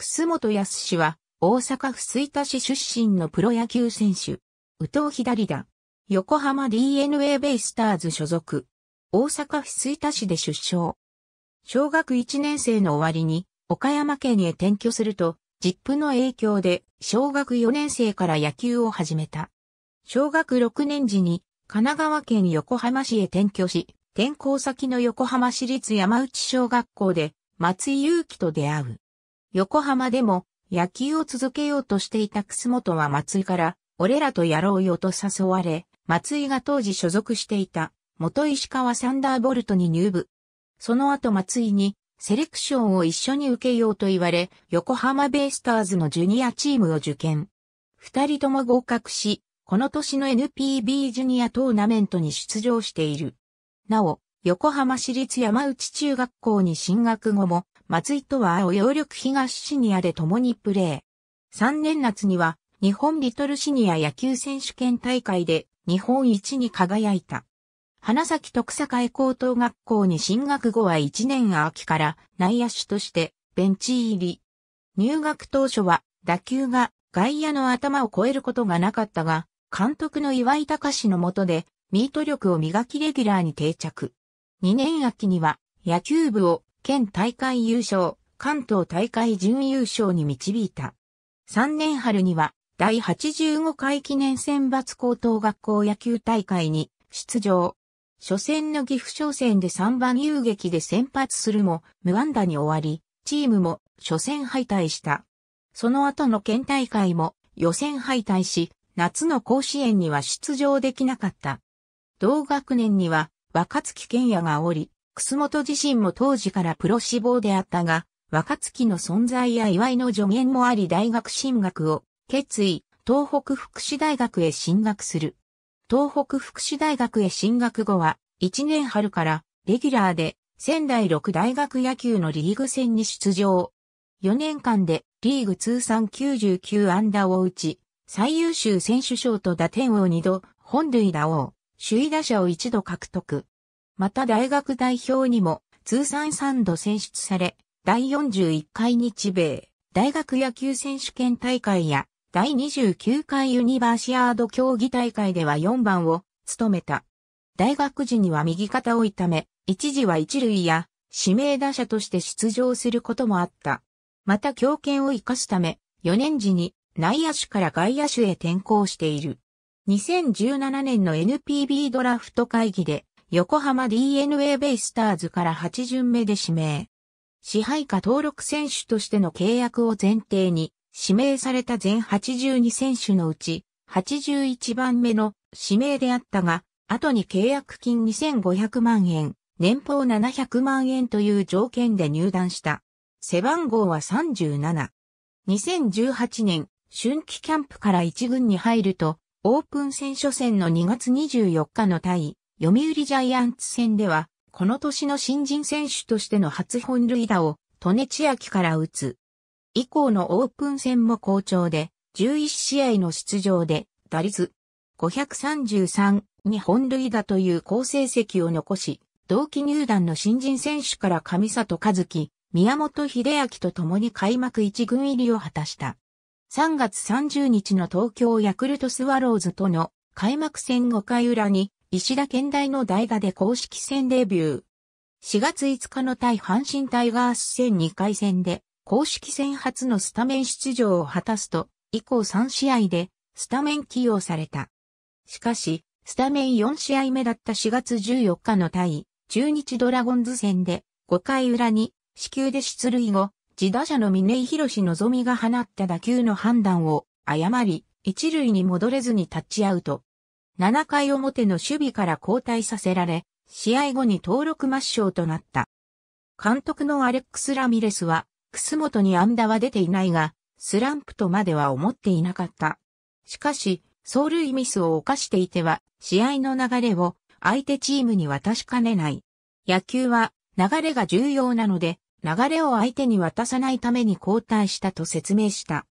楠本康は、大阪府吹田市出身のプロ野球選手。宇藤左だ。横浜 DNA ベイスターズ所属。大阪府吹田市で出生。小学1年生の終わりに、岡山県へ転居すると、ジップの影響で、小学4年生から野球を始めた。小学6年時に、神奈川県横浜市へ転居し、転校先の横浜市立山内小学校で、松井祐樹と出会う。横浜でも野球を続けようとしていた楠本は松井から、俺らとやろうよと誘われ、松井が当時所属していた元石川サンダーボルトに入部。その後松井にセレクションを一緒に受けようと言われ、横浜ベイスターズのジュニアチームを受験。二人とも合格し、この年の NPB ジュニアトーナメントに出場している。なお、横浜市立山内中学校に進学後も、松井とは青葉力東シニアで共にプレー。3年夏には日本リトルシニア野球選手権大会で日本一に輝いた。花咲徳栄高等学校に進学後は1年秋から内野手としてベンチ入り。入学当初は打球が外野の頭を越えることがなかったが、監督の岩井隆の下でミート力を磨きレギュラーに定着。2年秋には野球部を県大会優勝、関東大会準優勝に導いた。3年春には、第85回記念選抜高等学校野球大会に出場。初戦の岐阜商戦で3番遊撃で先発するも、無安打に終わり、チームも初戦敗退した。その後の県大会も予選敗退し、夏の甲子園には出場できなかった。同学年には若月健也がおり、楠本自身も当時からプロ志望であったが、若月の存在や祝いの助言もあり大学進学を決意、東北福祉大学へ進学する。東北福祉大学へ進学後は、1年春からレギュラーで仙台六大学野球のリーグ戦に出場。4年間でリーグ通算99安打を打ち、最優秀選手賞と打点を2度、本塁打王、首位打者を1度獲得。また大学代表にも通算3度選出され、第41回日米大学野球選手権大会や第29回ユニバーシアード競技大会では4番を務めた。大学時には右肩を痛め、一時は一塁や指名打者として出場することもあった。また強肩を生かすため、4年時に内野手から外野手へ転向している。2017年の NPB ドラフト会議で横浜 DNA ベイスターズから8巡目で指名。支配下登録選手としての契約を前提に、指名された全82選手のうち、81番目の指名であったが、後に契約金2500万円、年俸700万円という条件で入団した。背番号は37。2018年、春季キャンプから1軍に入ると、オープン戦初戦の2月24日の対読売ジャイアンツ戦では、この年の新人選手としての初本塁打を、利チ千秋から打つ。以降のオープン戦も好調で、11試合の出場で、打率533に本塁打という好成績を残し、同期入団の新人選手から上里和樹、宮本秀明と共に開幕一軍入りを果たした。3月30日の東京ヤクルトスワローズとの開幕戦5回裏に石田県大の代打で公式戦デビュー。4月5日の対阪神タイガース戦2回戦で、公式戦初のスタメン出場を果たすと、以降3試合で、スタメン起用された。しかし、スタメン4試合目だった4月14日の対、中日ドラゴンズ戦で、5回裏に、死球で出塁後、自打者の峰井博のぞみが放った打球の判断を誤り、一塁に戻れずにタッチアウト。7回表の守備から交代させられ、試合後に登録抹消となった。監督のアレックス・ラミレスは、楠本に安打は出ていないが、スランプとまでは思っていなかった。しかし、走塁ミスを犯していては、試合の流れを相手チームに渡しかねない。野球は流れが重要なので、流れを相手に渡さないために交代したと説明した。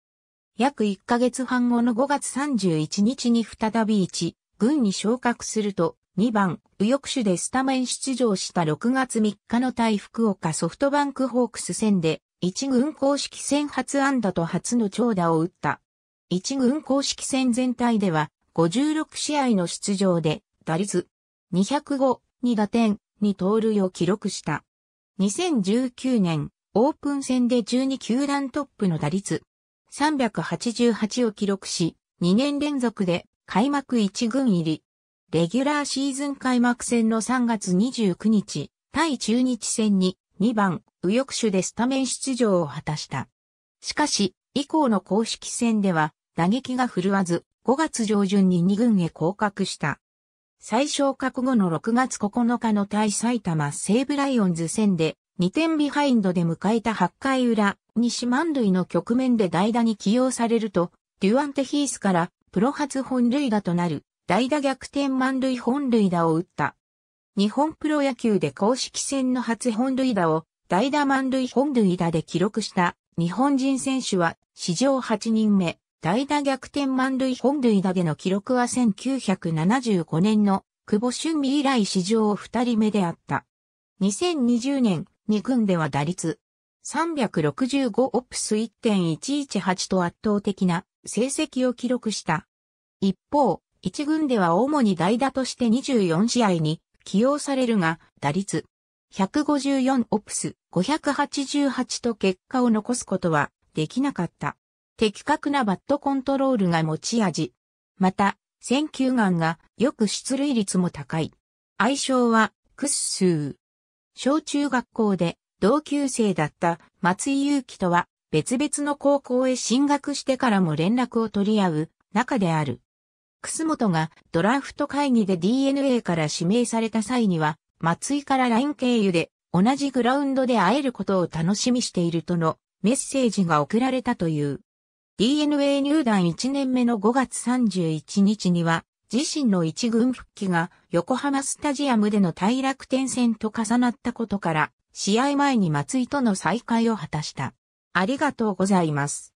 約1ヶ月半後の5月31日に再び1、軍に昇格すると、2番、右翼手でスタメン出場した6月3日の対福岡ソフトバンクホークス戦で、1軍公式戦初安打と初の長打を打った。1軍公式戦全体では、56試合の出場で、打率、205、2打点、2盗塁を記録した。2019年、オープン戦で12球団トップの打率、388を記録し、2年連続で開幕1軍入り。レギュラーシーズン開幕戦の3月29日、対中日戦に2番右翼手でスタメン出場を果たした。しかし、以降の公式戦では打撃が振るわず、5月上旬に2軍へ降格した。最小覚悟の6月9日の対埼玉西武ライオンズ戦で2点ビハインドで迎えた8回裏、西満塁の局面で代打に起用されると、デュアンテヒースからプロ初本塁打となる代打逆転満塁本塁打を打った。日本プロ野球で公式戦の初本塁打を代打満塁本塁打で記録した日本人選手は史上8人目、代打逆転満塁本塁打での記録は1975年の久保俊美以来史上2人目であった。2020年、2軍では打率365オプス1.118と圧倒的な成績を記録した。一方、一軍では主に代打として24試合に起用されるが、打率154オプス588と結果を残すことはできなかった。的確なバットコントロールが持ち味。また、選球眼がよく出塁率も高い。愛称はクッスー。小中学校で同級生だった松井祐樹とは別々の高校へ進学してからも連絡を取り合う中である。楠本がドラフト会議で DNA から指名された際には、松井から LINE 経由で同じグラウンドで会えることを楽しみしているとのメッセージが送られたという。DNA 入団1年目の5月31日には、自身の一軍復帰が横浜スタジアムでの大楽天戦と重なったことから、試合前に松井との再会を果たした。ありがとうございます。